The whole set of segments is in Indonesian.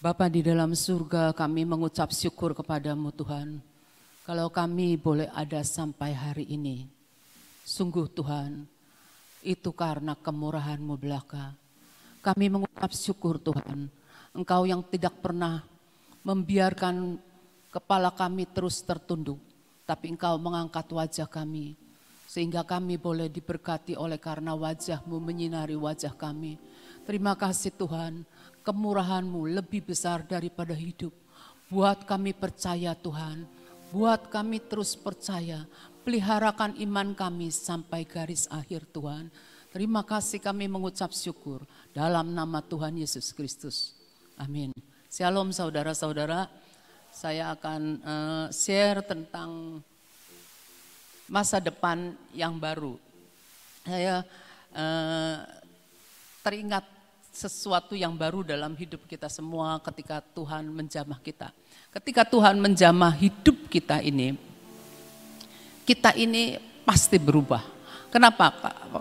Bapa di dalam surga kami mengucap syukur kepadamu Tuhan. Kalau kami boleh ada sampai hari ini. Sungguh Tuhan, itu karena kemurahanMu belaka. Kami mengucap syukur Tuhan, Engkau yang tidak pernah membiarkan kepala kami terus tertunduk. Tapi Engkau mengangkat wajah kami, sehingga kami boleh diberkati oleh karena wajahMu menyinari wajah kami. Terima kasih Tuhan, Kemurahanmu lebih besar daripada hidup. Buat kami percaya Tuhan, buat kami terus percaya, peliharakan iman kami sampai garis akhir Tuhan. Terima kasih kami mengucap syukur dalam nama Tuhan Yesus Kristus. Amin. Shalom saudara-saudara. Saya akan eh, share tentang masa depan yang baru. Saya eh, teringat sesuatu yang baru dalam hidup kita semua ketika Tuhan menjamah kita. Ketika Tuhan menjamah hidup kita ini, kita ini pasti berubah. Kenapa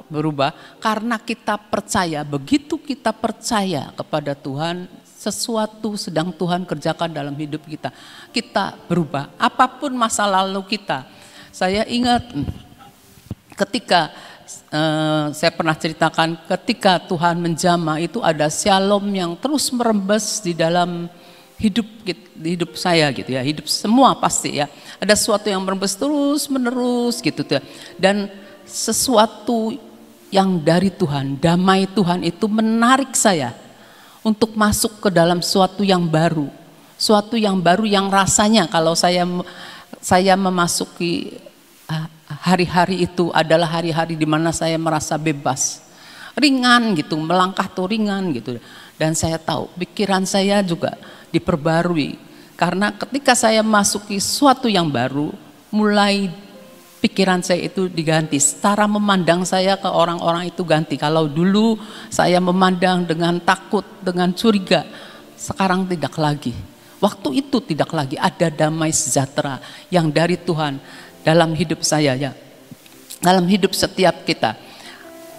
berubah? Karena kita percaya, begitu kita percaya kepada Tuhan, sesuatu sedang Tuhan kerjakan dalam hidup kita. Kita berubah, apapun masa lalu kita. Saya ingat hmm, ketika Eh, saya pernah ceritakan ketika Tuhan menjama itu ada shalom yang terus merembes di dalam hidup hidup saya gitu ya hidup semua pasti ya ada sesuatu yang merembes terus menerus gitu ya dan sesuatu yang dari Tuhan damai Tuhan itu menarik saya untuk masuk ke dalam suatu yang baru suatu yang baru yang rasanya kalau saya saya memasuki ah, hari-hari itu adalah hari-hari di mana saya merasa bebas. Ringan gitu, melangkah tuh ringan gitu. Dan saya tahu pikiran saya juga diperbarui. Karena ketika saya masuki suatu yang baru, mulai pikiran saya itu diganti. Cara memandang saya ke orang-orang itu ganti. Kalau dulu saya memandang dengan takut, dengan curiga, sekarang tidak lagi. Waktu itu tidak lagi ada damai sejahtera yang dari Tuhan dalam hidup saya ya. Dalam hidup setiap kita.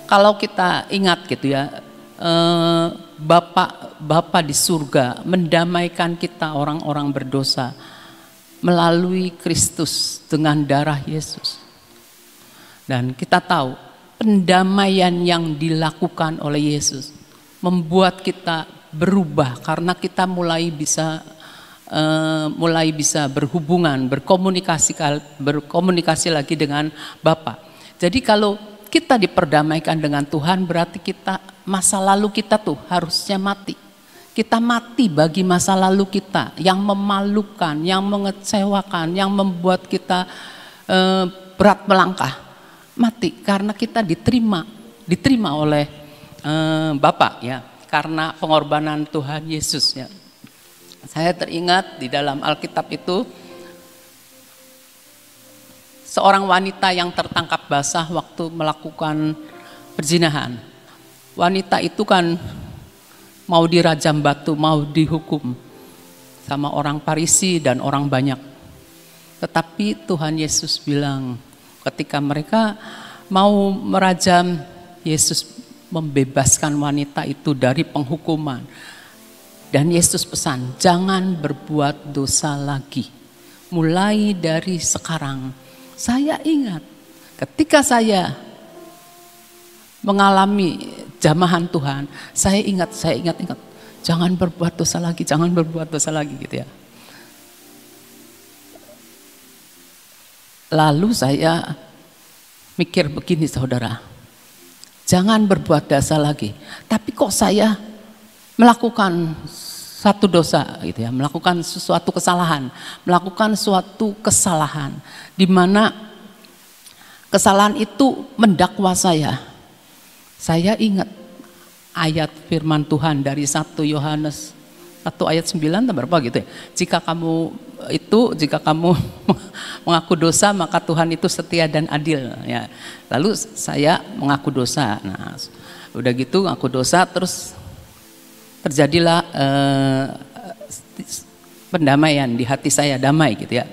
Kalau kita ingat gitu ya, eh, Bapak Bapa di surga mendamaikan kita orang-orang berdosa melalui Kristus dengan darah Yesus. Dan kita tahu pendamaian yang dilakukan oleh Yesus membuat kita berubah karena kita mulai bisa Eh, mulai bisa berhubungan, berkomunikasi berkomunikasi lagi dengan Bapak. Jadi kalau kita diperdamaikan dengan Tuhan berarti kita masa lalu kita tuh harusnya mati. Kita mati bagi masa lalu kita yang memalukan, yang mengecewakan, yang membuat kita e, berat melangkah. Mati karena kita diterima, diterima oleh e, Bapak ya, karena pengorbanan Tuhan Yesus ya. Saya teringat di dalam Alkitab itu seorang wanita yang tertangkap basah waktu melakukan perzinahan. Wanita itu kan mau dirajam batu, mau dihukum sama orang Parisi dan orang banyak. Tetapi Tuhan Yesus bilang ketika mereka mau merajam Yesus membebaskan wanita itu dari penghukuman. Dan Yesus pesan, jangan berbuat dosa lagi. Mulai dari sekarang, saya ingat ketika saya mengalami jamahan Tuhan, saya ingat, saya ingat, ingat, jangan berbuat dosa lagi, jangan berbuat dosa lagi gitu ya. Lalu saya mikir begini saudara, jangan berbuat dosa lagi. Tapi kok saya melakukan satu dosa gitu ya, melakukan sesuatu kesalahan, melakukan suatu kesalahan di mana kesalahan itu mendakwa saya. Saya ingat ayat firman Tuhan dari satu Yohanes satu ayat 9 berapa gitu ya. Jika kamu itu jika kamu mengaku dosa maka Tuhan itu setia dan adil ya. Lalu saya mengaku dosa. Nah, udah gitu ngaku dosa terus terjadilah eh, pendamaian di hati saya damai gitu ya.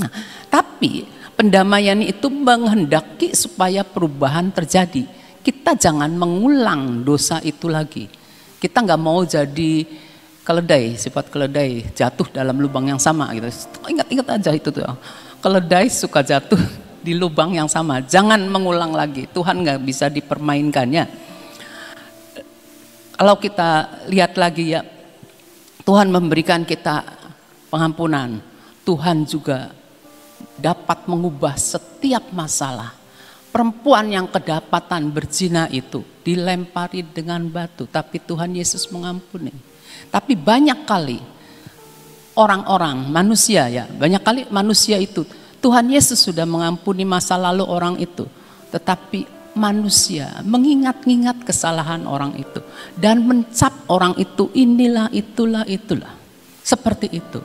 Nah, tapi pendamaian itu menghendaki supaya perubahan terjadi. Kita jangan mengulang dosa itu lagi. Kita nggak mau jadi keledai, sifat keledai jatuh dalam lubang yang sama gitu. Ingat-ingat aja itu tuh. Keledai suka jatuh di lubang yang sama. Jangan mengulang lagi. Tuhan nggak bisa dipermainkannya. Kalau kita lihat lagi ya, Tuhan memberikan kita pengampunan. Tuhan juga dapat mengubah setiap masalah. Perempuan yang kedapatan berzina itu dilempari dengan batu, tapi Tuhan Yesus mengampuni. Tapi banyak kali orang-orang, manusia ya, banyak kali manusia itu Tuhan Yesus sudah mengampuni masa lalu orang itu, tetapi manusia, mengingat-ingat kesalahan orang itu dan mencap orang itu inilah itulah itulah. Seperti itu.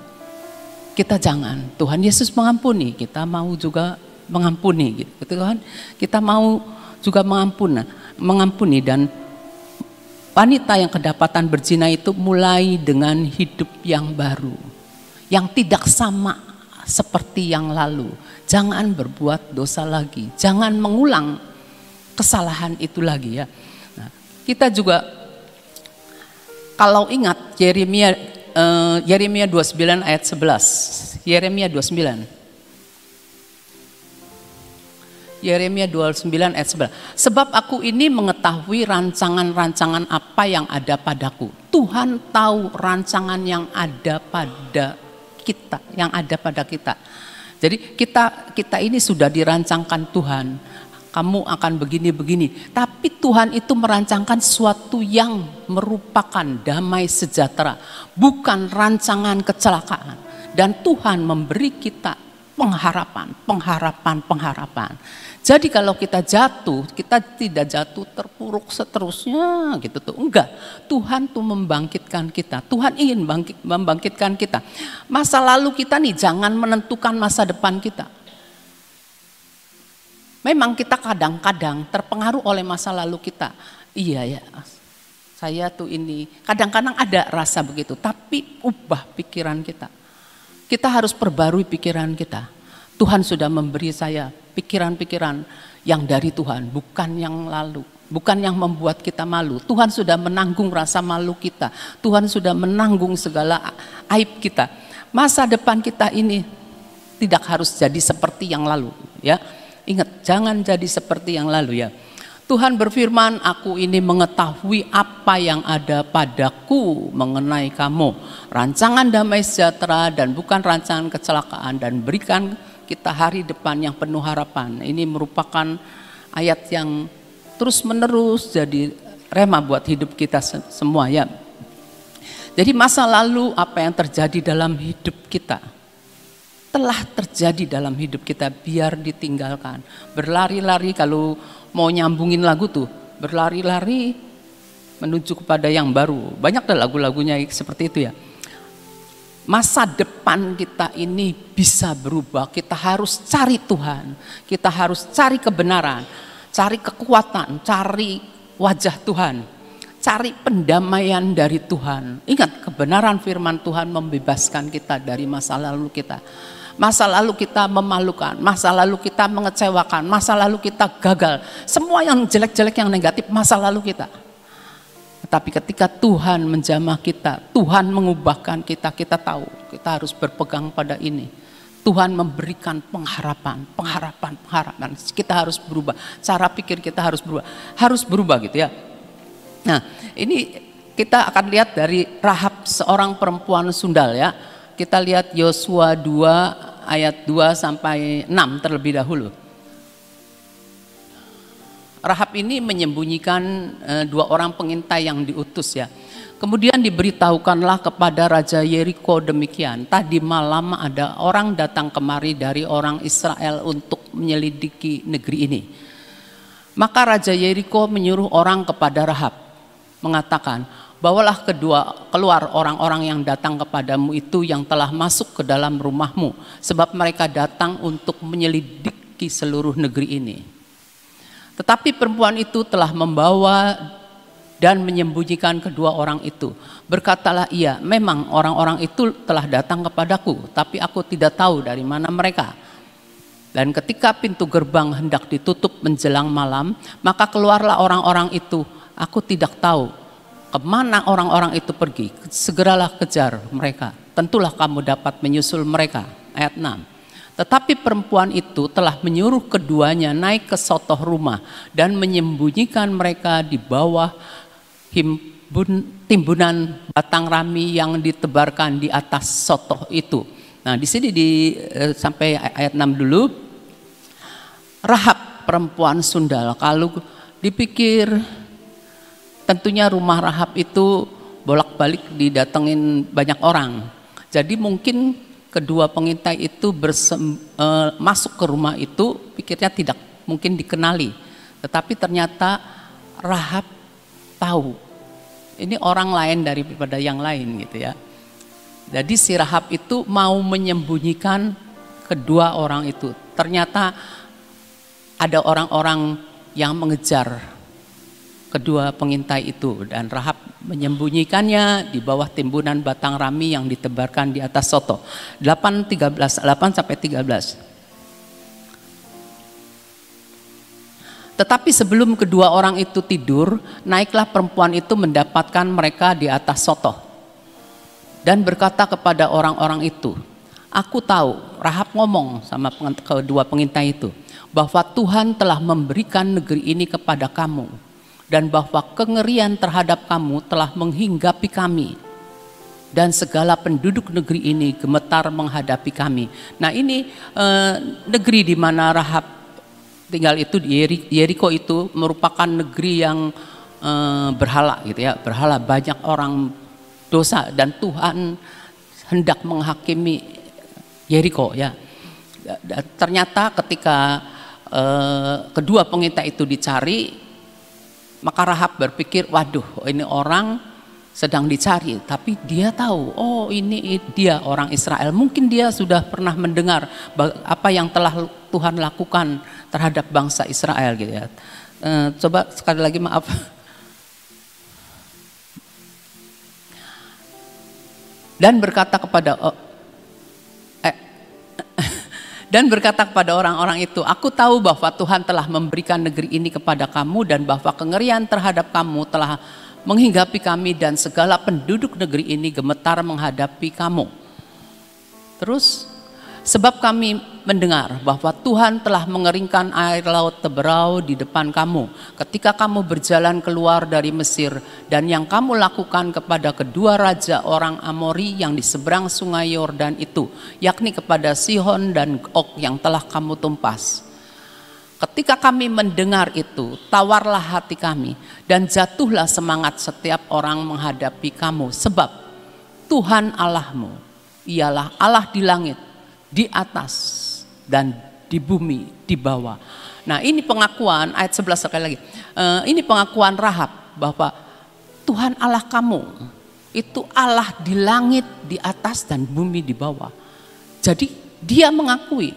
Kita jangan. Tuhan Yesus mengampuni, kita mau juga mengampuni gitu. gitu Tuhan, kita mau juga mengampuni, mengampuni dan wanita yang kedapatan berzina itu mulai dengan hidup yang baru. Yang tidak sama seperti yang lalu. Jangan berbuat dosa lagi, jangan mengulang kesalahan itu lagi ya. Nah, kita juga kalau ingat Yeremia eh, Yeremia 29 ayat 11. Yeremia 29. Yeremia 29 ayat 11. Sebab aku ini mengetahui rancangan-rancangan apa yang ada padaku. Tuhan tahu rancangan yang ada pada kita, yang ada pada kita. Jadi kita kita ini sudah dirancangkan Tuhan kamu akan begini-begini. Tapi Tuhan itu merancangkan sesuatu yang merupakan damai sejahtera, bukan rancangan kecelakaan. Dan Tuhan memberi kita pengharapan, pengharapan, pengharapan. Jadi kalau kita jatuh, kita tidak jatuh terpuruk seterusnya gitu tuh. Enggak. Tuhan tuh membangkitkan kita. Tuhan ingin bangkit, membangkitkan kita. Masa lalu kita nih jangan menentukan masa depan kita. Memang kita kadang-kadang terpengaruh oleh masa lalu kita. Iya ya, saya tuh ini. Kadang-kadang ada rasa begitu, tapi ubah pikiran kita. Kita harus perbarui pikiran kita. Tuhan sudah memberi saya pikiran-pikiran yang dari Tuhan, bukan yang lalu. Bukan yang membuat kita malu. Tuhan sudah menanggung rasa malu kita. Tuhan sudah menanggung segala aib kita. Masa depan kita ini tidak harus jadi seperti yang lalu, ya. Ingat, jangan jadi seperti yang lalu ya. Tuhan berfirman, aku ini mengetahui apa yang ada padaku mengenai kamu. Rancangan damai sejahtera dan bukan rancangan kecelakaan dan berikan kita hari depan yang penuh harapan. Ini merupakan ayat yang terus menerus jadi rema buat hidup kita semua ya. Jadi masa lalu apa yang terjadi dalam hidup kita telah terjadi dalam hidup kita biar ditinggalkan. Berlari-lari kalau mau nyambungin lagu tuh, berlari-lari menuju kepada yang baru. Banyak dah lagu-lagunya seperti itu ya. Masa depan kita ini bisa berubah, kita harus cari Tuhan, kita harus cari kebenaran, cari kekuatan, cari wajah Tuhan, cari pendamaian dari Tuhan. Ingat, kebenaran firman Tuhan membebaskan kita dari masa lalu kita Masa lalu kita memalukan, masa lalu kita mengecewakan, masa lalu kita gagal. Semua yang jelek-jelek yang negatif masa lalu kita. Tetapi ketika Tuhan menjamah kita, Tuhan mengubahkan kita, kita tahu kita harus berpegang pada ini. Tuhan memberikan pengharapan, pengharapan, pengharapan. Kita harus berubah, cara pikir kita harus berubah, harus berubah gitu ya. Nah, ini kita akan lihat dari Rahab seorang perempuan sundal ya kita lihat Yosua 2 ayat 2 sampai 6 terlebih dahulu. Rahab ini menyembunyikan eh, dua orang pengintai yang diutus ya. Kemudian diberitahukanlah kepada Raja Yeriko demikian, tadi malam ada orang datang kemari dari orang Israel untuk menyelidiki negeri ini. Maka Raja Yeriko menyuruh orang kepada Rahab, mengatakan, Bawalah kedua keluar orang-orang yang datang kepadamu itu yang telah masuk ke dalam rumahmu. Sebab mereka datang untuk menyelidiki seluruh negeri ini. Tetapi perempuan itu telah membawa dan menyembunyikan kedua orang itu. Berkatalah ia, memang orang-orang itu telah datang kepadaku, tapi aku tidak tahu dari mana mereka. Dan ketika pintu gerbang hendak ditutup menjelang malam, maka keluarlah orang-orang itu. Aku tidak tahu kemana orang-orang itu pergi, segeralah kejar mereka. Tentulah kamu dapat menyusul mereka. Ayat 6. Tetapi perempuan itu telah menyuruh keduanya naik ke sotoh rumah dan menyembunyikan mereka di bawah himbun, timbunan batang rami yang ditebarkan di atas sotoh itu. Nah, di sini di eh, sampai ayat 6 dulu. Rahab perempuan Sundal kalau dipikir tentunya rumah Rahab itu bolak-balik didatengin banyak orang. Jadi mungkin kedua pengintai itu bersem, e, masuk ke rumah itu pikirnya tidak mungkin dikenali. Tetapi ternyata Rahab tahu ini orang lain daripada yang lain gitu ya. Jadi si Rahab itu mau menyembunyikan kedua orang itu. Ternyata ada orang-orang yang mengejar kedua pengintai itu dan Rahab menyembunyikannya di bawah timbunan batang rami yang ditebarkan di atas soto. 8 13 8 sampai 13. Tetapi sebelum kedua orang itu tidur, naiklah perempuan itu mendapatkan mereka di atas soto dan berkata kepada orang-orang itu, "Aku tahu," Rahab ngomong sama kedua pengintai itu, "bahwa Tuhan telah memberikan negeri ini kepada kamu dan bahwa kengerian terhadap kamu telah menghinggapi kami dan segala penduduk negeri ini gemetar menghadapi kami. Nah ini eh, negeri di mana Rahab tinggal itu Yeriko itu merupakan negeri yang eh, berhala gitu ya, berhala banyak orang dosa dan Tuhan hendak menghakimi Yeriko ya. Dan ternyata ketika eh, kedua pengintai itu dicari maka Rahab berpikir, waduh ini orang sedang dicari. Tapi dia tahu, oh ini dia orang Israel. Mungkin dia sudah pernah mendengar apa yang telah Tuhan lakukan terhadap bangsa Israel gitu ya. Eh, coba sekali lagi maaf. Dan berkata kepada dan berkata kepada orang-orang itu, "Aku tahu bahwa Tuhan telah memberikan negeri ini kepada kamu dan bahwa kengerian terhadap kamu telah menghinggapi kami dan segala penduduk negeri ini gemetar menghadapi kamu." Terus Sebab kami mendengar bahwa Tuhan telah mengeringkan air laut teberau di depan kamu ketika kamu berjalan keluar dari Mesir dan yang kamu lakukan kepada kedua raja orang Amori yang di seberang sungai Yordan itu yakni kepada Sihon dan Og yang telah kamu tumpas. Ketika kami mendengar itu, tawarlah hati kami dan jatuhlah semangat setiap orang menghadapi kamu sebab Tuhan Allahmu ialah Allah di langit di atas dan di bumi, di bawah. Nah ini pengakuan, ayat 11 sekali lagi. Eh, ini pengakuan Rahab bahwa Tuhan Allah kamu itu Allah di langit, di atas dan bumi di bawah. Jadi dia mengakui,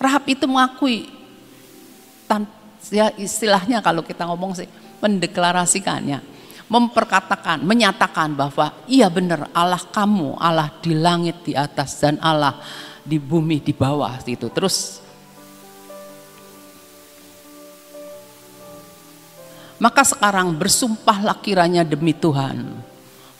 Rahab itu mengakui tan, ya istilahnya kalau kita ngomong sih mendeklarasikannya, memperkatakan, menyatakan bahwa iya benar Allah kamu, Allah di langit di atas dan Allah di bumi di bawah itu Terus Maka sekarang bersumpahlah kiranya demi Tuhan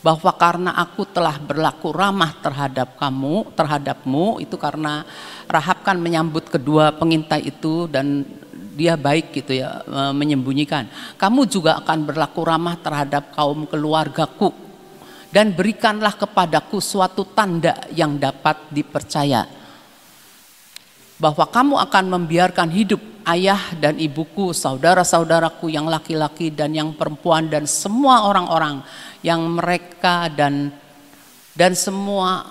bahwa karena aku telah berlaku ramah terhadap kamu, terhadapmu itu karena Rahab kan menyambut kedua pengintai itu dan dia baik gitu ya e, menyembunyikan. Kamu juga akan berlaku ramah terhadap kaum keluargaku dan berikanlah kepadaku suatu tanda yang dapat dipercaya bahwa kamu akan membiarkan hidup ayah dan ibuku, saudara-saudaraku yang laki-laki dan yang perempuan dan semua orang-orang yang mereka dan dan semua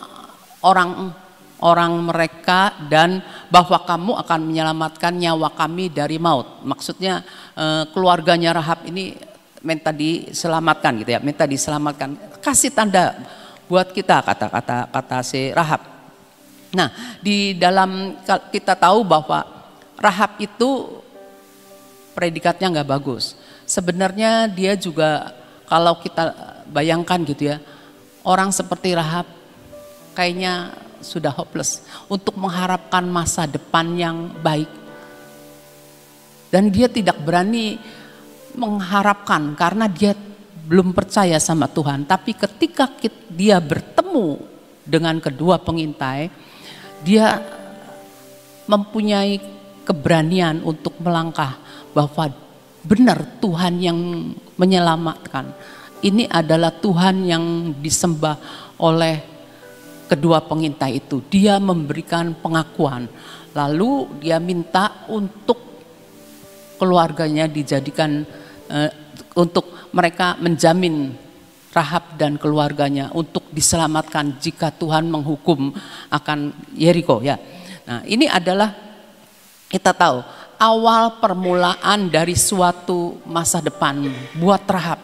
orang-orang mereka dan bahwa kamu akan menyelamatkan nyawa kami dari maut. Maksudnya eh, keluarganya Rahab ini minta diselamatkan gitu ya, minta diselamatkan. Kasih tanda buat kita kata-kata kata si Rahab. Nah, di dalam kita tahu bahwa Rahab itu predikatnya nggak bagus. Sebenarnya dia juga kalau kita bayangkan gitu ya, orang seperti Rahab kayaknya sudah hopeless untuk mengharapkan masa depan yang baik. Dan dia tidak berani mengharapkan karena dia belum percaya sama Tuhan. Tapi ketika dia bertemu dengan kedua pengintai, dia mempunyai keberanian untuk melangkah bahwa benar Tuhan yang menyelamatkan. Ini adalah Tuhan yang disembah oleh kedua pengintai itu. Dia memberikan pengakuan. Lalu dia minta untuk keluarganya dijadikan Eh, untuk mereka menjamin Rahab dan keluarganya untuk diselamatkan jika Tuhan menghukum akan Yeriko ya. Nah, ini adalah kita tahu awal permulaan dari suatu masa depan buat Rahab.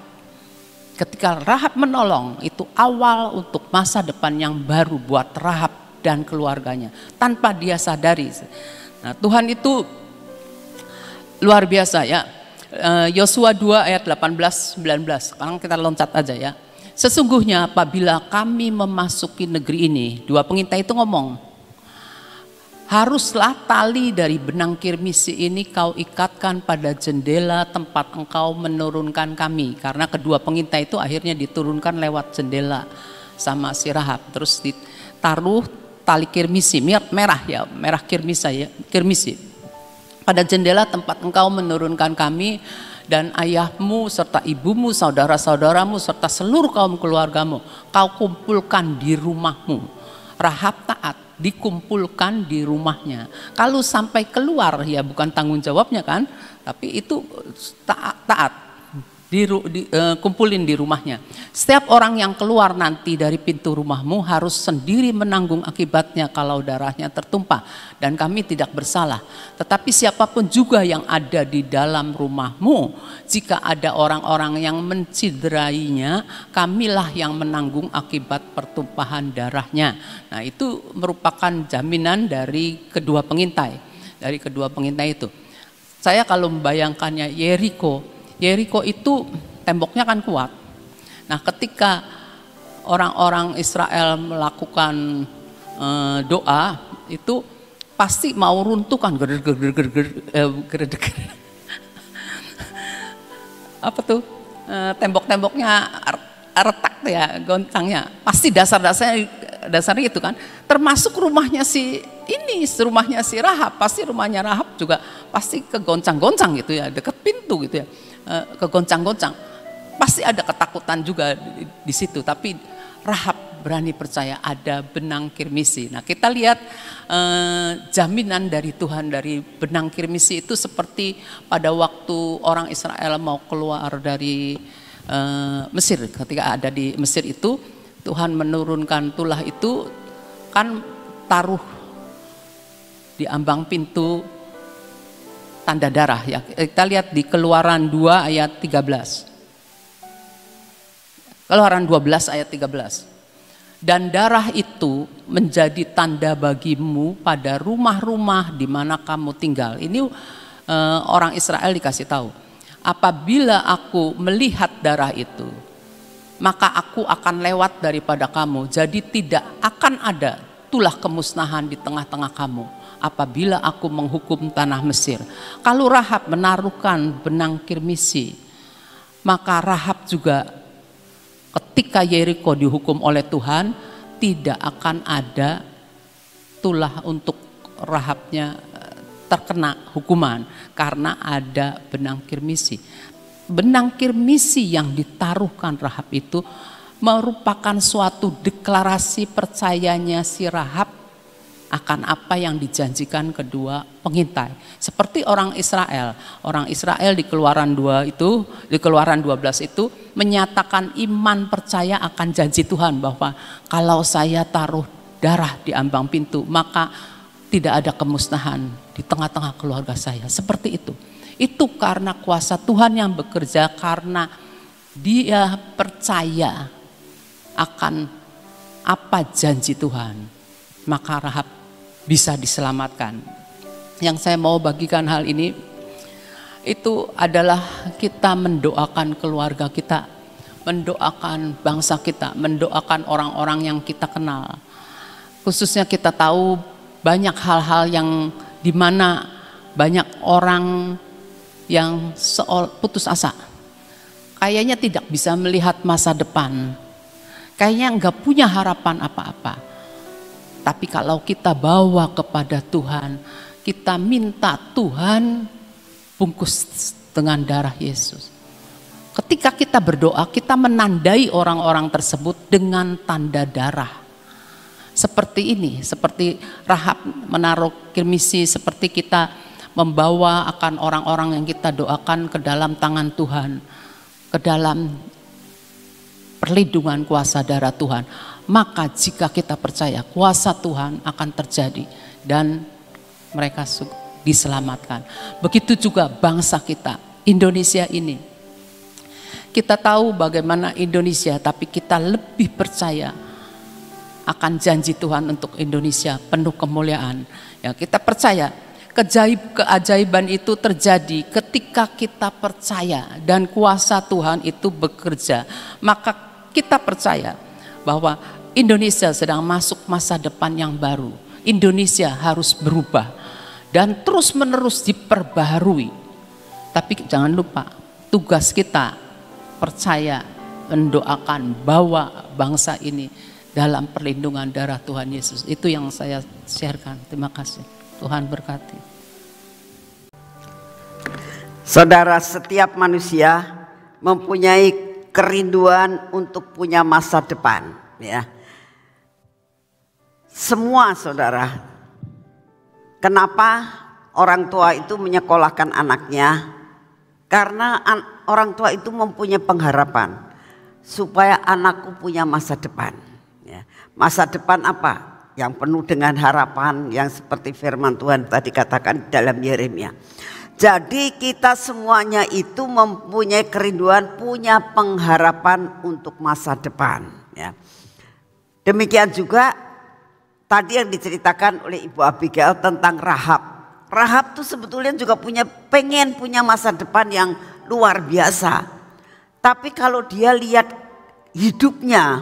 Ketika Rahab menolong itu awal untuk masa depan yang baru buat Rahab dan keluarganya tanpa dia sadari. Nah, Tuhan itu luar biasa ya Eh, Yosua 2 ayat 18 19. Sekarang kita loncat aja ya. Sesungguhnya apabila kami memasuki negeri ini, dua pengintai itu ngomong, haruslah tali dari benang kirmisi ini kau ikatkan pada jendela tempat engkau menurunkan kami. Karena kedua pengintai itu akhirnya diturunkan lewat jendela sama si Rahab. Terus ditaruh tali kirmisi, merah ya, merah kirmisi ya, kirmisi pada jendela tempat engkau menurunkan kami dan ayahmu serta ibumu, saudara-saudaramu serta seluruh kaum keluargamu kau kumpulkan di rumahmu. Rahab taat dikumpulkan di rumahnya. Kalau sampai keluar ya bukan tanggung jawabnya kan, tapi itu taat, taat di, uh, kumpulin di rumahnya. Setiap orang yang keluar nanti dari pintu rumahmu harus sendiri menanggung akibatnya kalau darahnya tertumpah dan kami tidak bersalah. Tetapi siapapun juga yang ada di dalam rumahmu, jika ada orang-orang yang menciderainya, kamilah yang menanggung akibat pertumpahan darahnya. Nah, itu merupakan jaminan dari kedua pengintai, dari kedua pengintai itu. Saya kalau membayangkannya Yeriko Jericho itu temboknya kan kuat. Nah, ketika orang-orang Israel melakukan e, doa itu pasti mau runtuh kan ger ger ger ger ger eh, apa tuh e, tembok-temboknya retak ya goncangnya pasti dasar-dasarnya dasarnya itu kan termasuk rumahnya si ini rumahnya si Rahab pasti rumahnya Rahab juga pasti kegoncang-goncang gitu ya deket pintu gitu ya Eh, kegoncang-goncang, pasti ada ketakutan juga di, di situ. Tapi Rahab berani percaya ada benang kirmisi. Nah kita lihat eh, jaminan dari Tuhan dari benang kirmisi itu seperti pada waktu orang Israel mau keluar dari eh, Mesir. Ketika ada di Mesir itu Tuhan menurunkan tulah itu kan taruh di ambang pintu tanda darah ya. Eh, kita lihat di Keluaran 2 ayat 13. Keluaran 12 ayat 13. Dan darah itu menjadi tanda bagimu pada rumah-rumah di mana kamu tinggal. Ini e, orang Israel dikasih tahu. Apabila aku melihat darah itu, maka aku akan lewat daripada kamu. Jadi tidak akan ada itulah kemusnahan di tengah-tengah kamu apabila aku menghukum tanah Mesir. Kalau Rahab menaruhkan benang kirmisi, maka Rahab juga ketika Yeriko dihukum oleh Tuhan, tidak akan ada tulah untuk Rahabnya eh, terkena hukuman karena ada benang kirmisi. Benang kirmisi yang ditaruhkan Rahab itu merupakan suatu deklarasi percayanya si Rahab akan apa yang dijanjikan kedua pengintai. Seperti orang Israel. Orang Israel di keluaran dua itu, di keluaran 12 itu menyatakan iman percaya akan janji Tuhan bahwa kalau saya taruh darah di ambang pintu maka tidak ada kemusnahan di tengah-tengah keluarga saya. Seperti itu. Itu karena kuasa Tuhan yang bekerja karena dia percaya akan apa janji Tuhan, maka Rahab bisa diselamatkan. Yang saya mau bagikan hal ini itu adalah kita mendoakan keluarga kita, mendoakan bangsa kita, mendoakan orang-orang yang kita kenal. Khususnya kita tahu banyak hal-hal yang di mana banyak orang yang putus asa. Kayaknya tidak bisa melihat masa depan Kayaknya nggak punya harapan apa-apa. Tapi kalau kita bawa kepada Tuhan, kita minta Tuhan bungkus dengan darah Yesus. Ketika kita berdoa, kita menandai orang-orang tersebut dengan tanda darah. Seperti ini, seperti Rahab menaruh kirmisi, seperti kita membawa akan orang-orang yang kita doakan ke dalam tangan Tuhan, ke dalam perlindungan kuasa darah Tuhan. Maka jika kita percaya kuasa Tuhan akan terjadi dan mereka diselamatkan. Begitu juga bangsa kita, Indonesia ini. Kita tahu bagaimana Indonesia tapi kita lebih percaya akan janji Tuhan untuk Indonesia penuh kemuliaan. Ya, kita percaya kejaib keajaiban itu terjadi ketika kita percaya dan kuasa Tuhan itu bekerja. Maka kita percaya bahwa Indonesia sedang masuk masa depan yang baru. Indonesia harus berubah dan terus-menerus diperbaharui. Tapi jangan lupa, tugas kita percaya mendoakan bahwa bangsa ini dalam perlindungan darah Tuhan Yesus. Itu yang saya sharekan. Terima kasih. Tuhan berkati. Saudara, setiap manusia mempunyai kerinduan untuk punya masa depan ya. Semua saudara, kenapa orang tua itu menyekolahkan anaknya? Karena an orang tua itu mempunyai pengharapan supaya anakku punya masa depan. Ya. Masa depan apa? Yang penuh dengan harapan yang seperti firman Tuhan tadi katakan dalam Yeremia jadi kita semuanya itu mempunyai kerinduan, punya pengharapan untuk masa depan. Ya. Demikian juga tadi yang diceritakan oleh Ibu Abigail tentang Rahab. Rahab tuh sebetulnya juga punya pengen punya masa depan yang luar biasa. Tapi kalau dia lihat hidupnya,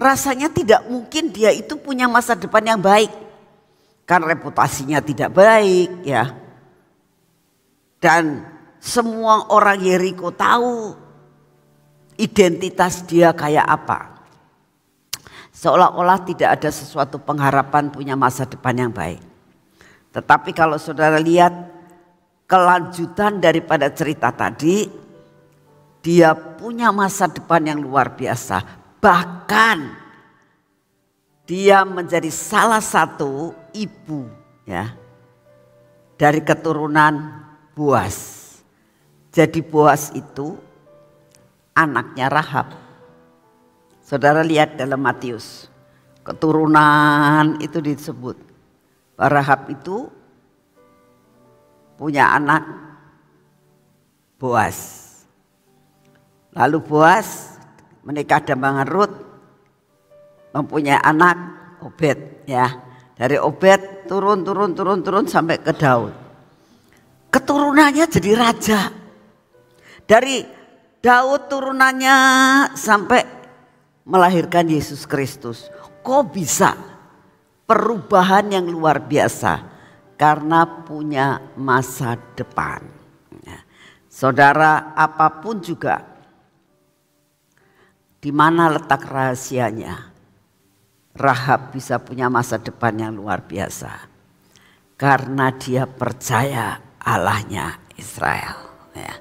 rasanya tidak mungkin dia itu punya masa depan yang baik. Kan reputasinya tidak baik ya dan semua orang Yeriko tahu identitas dia kayak apa. Seolah-olah tidak ada sesuatu pengharapan punya masa depan yang baik. Tetapi kalau saudara lihat kelanjutan daripada cerita tadi, dia punya masa depan yang luar biasa. Bahkan dia menjadi salah satu ibu ya dari keturunan Boas. Jadi Boas itu anaknya Rahab. Saudara lihat dalam Matius. Keturunan itu disebut. Rahab itu punya anak Boas. Lalu Boas menikah dengan Rut mempunyai anak Obed ya. Dari Obed turun turun turun turun sampai ke Daud keturunannya jadi raja. Dari Daud turunannya sampai melahirkan Yesus Kristus. Kok bisa? Perubahan yang luar biasa karena punya masa depan. Ya. saudara, apapun juga di mana letak rahasianya? Rahab bisa punya masa depan yang luar biasa karena dia percaya Allahnya Israel. Ya.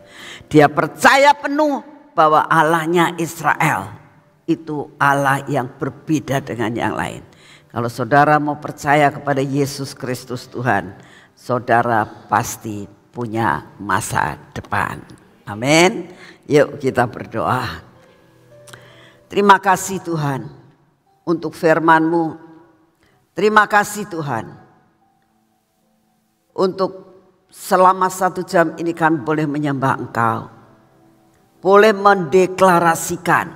Dia percaya penuh bahwa Allahnya Israel itu Allah yang berbeda dengan yang lain. Kalau saudara mau percaya kepada Yesus Kristus Tuhan, saudara pasti punya masa depan. Amin. Yuk kita berdoa. Terima kasih Tuhan untuk firman-Mu. Terima kasih Tuhan untuk selama satu jam ini kami boleh menyembah engkau. Boleh mendeklarasikan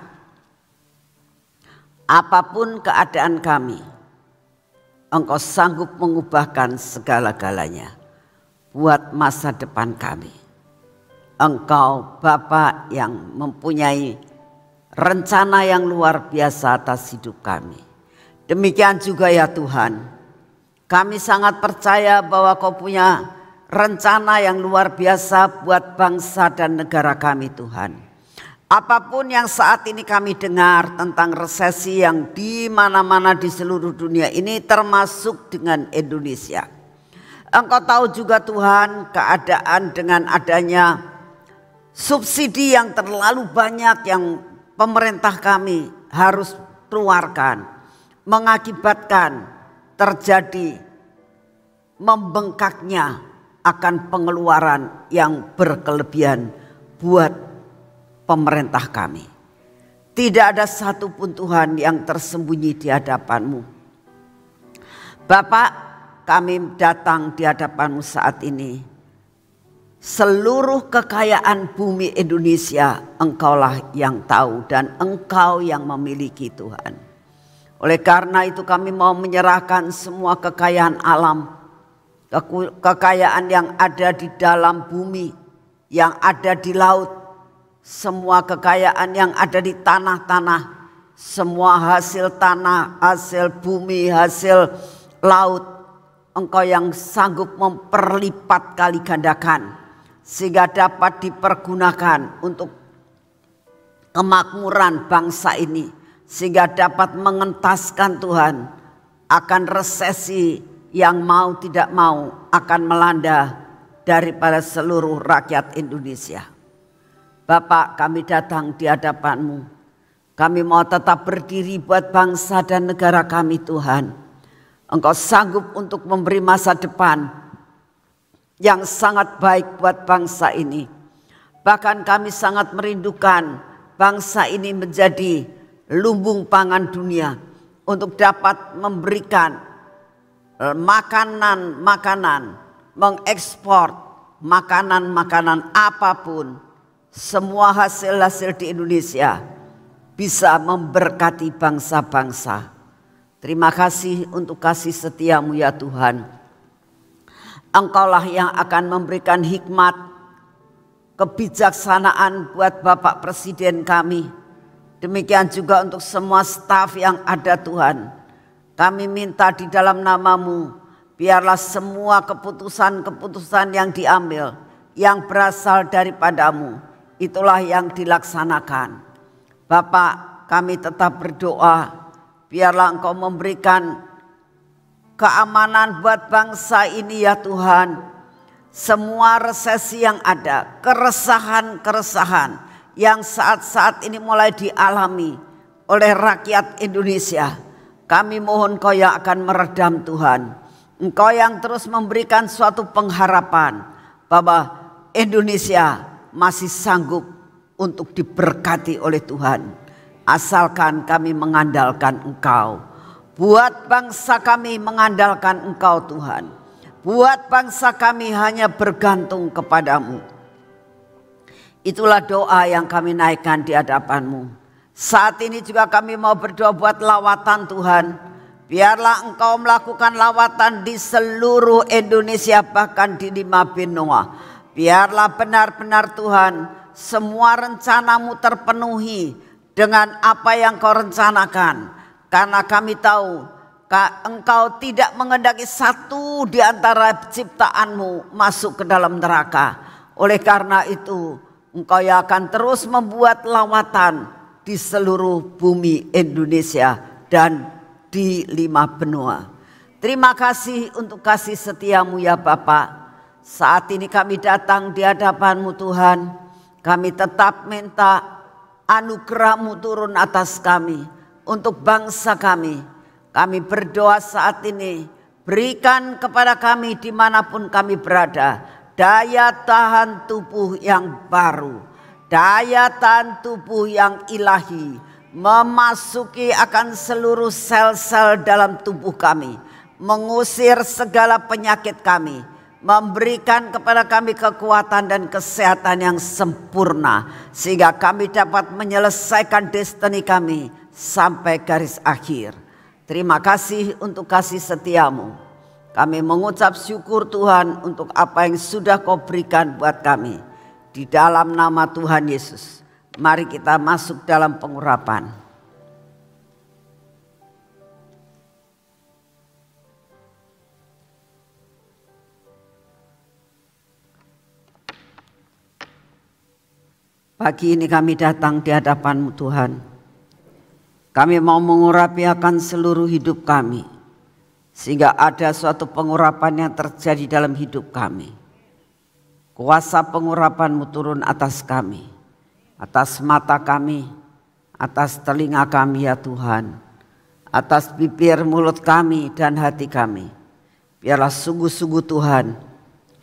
apapun keadaan kami. Engkau sanggup mengubahkan segala-galanya buat masa depan kami. Engkau Bapa yang mempunyai rencana yang luar biasa atas hidup kami. Demikian juga ya Tuhan, kami sangat percaya bahwa kau punya rencana yang luar biasa buat bangsa dan negara kami Tuhan. Apapun yang saat ini kami dengar tentang resesi yang di mana-mana di seluruh dunia ini termasuk dengan Indonesia. Engkau tahu juga Tuhan keadaan dengan adanya subsidi yang terlalu banyak yang pemerintah kami harus keluarkan. Mengakibatkan terjadi membengkaknya akan pengeluaran yang berkelebihan buat pemerintah kami. Tidak ada satupun Tuhan yang tersembunyi di hadapanmu. Bapak, kami datang di hadapanmu saat ini. Seluruh kekayaan bumi Indonesia, engkaulah yang tahu dan engkau yang memiliki Tuhan. Oleh karena itu kami mau menyerahkan semua kekayaan alam kekayaan yang ada di dalam bumi, yang ada di laut, semua kekayaan yang ada di tanah-tanah, semua hasil tanah, hasil bumi, hasil laut, engkau yang sanggup memperlipat kali gandakan sehingga dapat dipergunakan untuk kemakmuran bangsa ini sehingga dapat mengentaskan Tuhan akan resesi yang mau tidak mau akan melanda daripada seluruh rakyat Indonesia. Bapak kami datang di hadapanmu. Kami mau tetap berdiri buat bangsa dan negara kami Tuhan. Engkau sanggup untuk memberi masa depan yang sangat baik buat bangsa ini. Bahkan kami sangat merindukan bangsa ini menjadi lumbung pangan dunia untuk dapat memberikan makanan-makanan, eh, mengekspor makanan-makanan apapun, semua hasil-hasil di Indonesia bisa memberkati bangsa-bangsa. Terima kasih untuk kasih setiamu ya Tuhan. Engkaulah yang akan memberikan hikmat, kebijaksanaan buat Bapak Presiden kami. Demikian juga untuk semua staf yang ada Tuhan kami minta di dalam namamu, biarlah semua keputusan-keputusan yang diambil, yang berasal daripadamu, itulah yang dilaksanakan. Bapak, kami tetap berdoa, biarlah engkau memberikan keamanan buat bangsa ini ya Tuhan. Semua resesi yang ada, keresahan-keresahan yang saat-saat ini mulai dialami oleh rakyat Indonesia kami mohon kau yang akan meredam Tuhan. Engkau yang terus memberikan suatu pengharapan bahwa Indonesia masih sanggup untuk diberkati oleh Tuhan. Asalkan kami mengandalkan Engkau. Buat bangsa kami mengandalkan Engkau Tuhan. Buat bangsa kami hanya bergantung kepadamu. Itulah doa yang kami naikkan di hadapanmu. Saat ini juga kami mau berdoa buat lawatan Tuhan. Biarlah engkau melakukan lawatan di seluruh Indonesia bahkan di lima benua. Biarlah benar-benar Tuhan semua rencanamu terpenuhi dengan apa yang kau rencanakan. Karena kami tahu engkau tidak mengendaki satu di antara ciptaanmu masuk ke dalam neraka. Oleh karena itu engkau yang akan terus membuat lawatan di seluruh bumi Indonesia dan di lima benua. Terima kasih untuk kasih setiamu ya Bapak. Saat ini kami datang di hadapanmu Tuhan. Kami tetap minta anugerahmu turun atas kami. Untuk bangsa kami. Kami berdoa saat ini. Berikan kepada kami dimanapun kami berada. Daya tahan tubuh yang baru daya tahan tubuh yang ilahi memasuki akan seluruh sel-sel dalam tubuh kami, mengusir segala penyakit kami, memberikan kepada kami kekuatan dan kesehatan yang sempurna sehingga kami dapat menyelesaikan destiny kami sampai garis akhir. Terima kasih untuk kasih setiamu. Kami mengucap syukur Tuhan untuk apa yang sudah kau berikan buat kami. Di dalam nama Tuhan Yesus. Mari kita masuk dalam pengurapan. Pagi ini kami datang di hadapanmu Tuhan. Kami mau mengurapi akan seluruh hidup kami. Sehingga ada suatu pengurapan yang terjadi dalam hidup kami. Kuasa pengurapanmu turun atas kami, atas mata kami, atas telinga kami ya Tuhan, atas bibir mulut kami dan hati kami. Biarlah sungguh-sungguh Tuhan,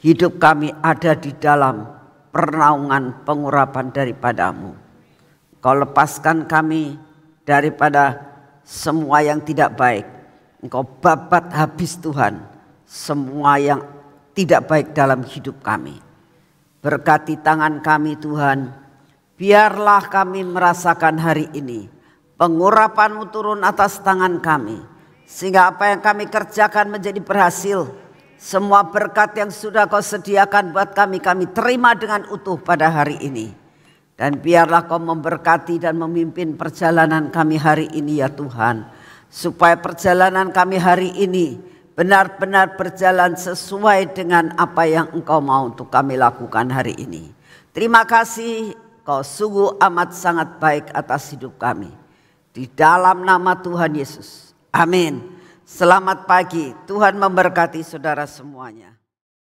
hidup kami ada di dalam pernaungan pengurapan daripadamu. Kau lepaskan kami daripada semua yang tidak baik. Engkau babat habis Tuhan semua yang tidak baik dalam hidup kami. Berkati tangan kami Tuhan, biarlah kami merasakan hari ini pengurapanmu turun atas tangan kami. Sehingga apa yang kami kerjakan menjadi berhasil. Semua berkat yang sudah kau sediakan buat kami, kami terima dengan utuh pada hari ini. Dan biarlah kau memberkati dan memimpin perjalanan kami hari ini ya Tuhan. Supaya perjalanan kami hari ini benar-benar berjalan sesuai dengan apa yang engkau mau untuk kami lakukan hari ini. Terima kasih kau sungguh amat sangat baik atas hidup kami. Di dalam nama Tuhan Yesus. Amin. Selamat pagi. Tuhan memberkati saudara semuanya.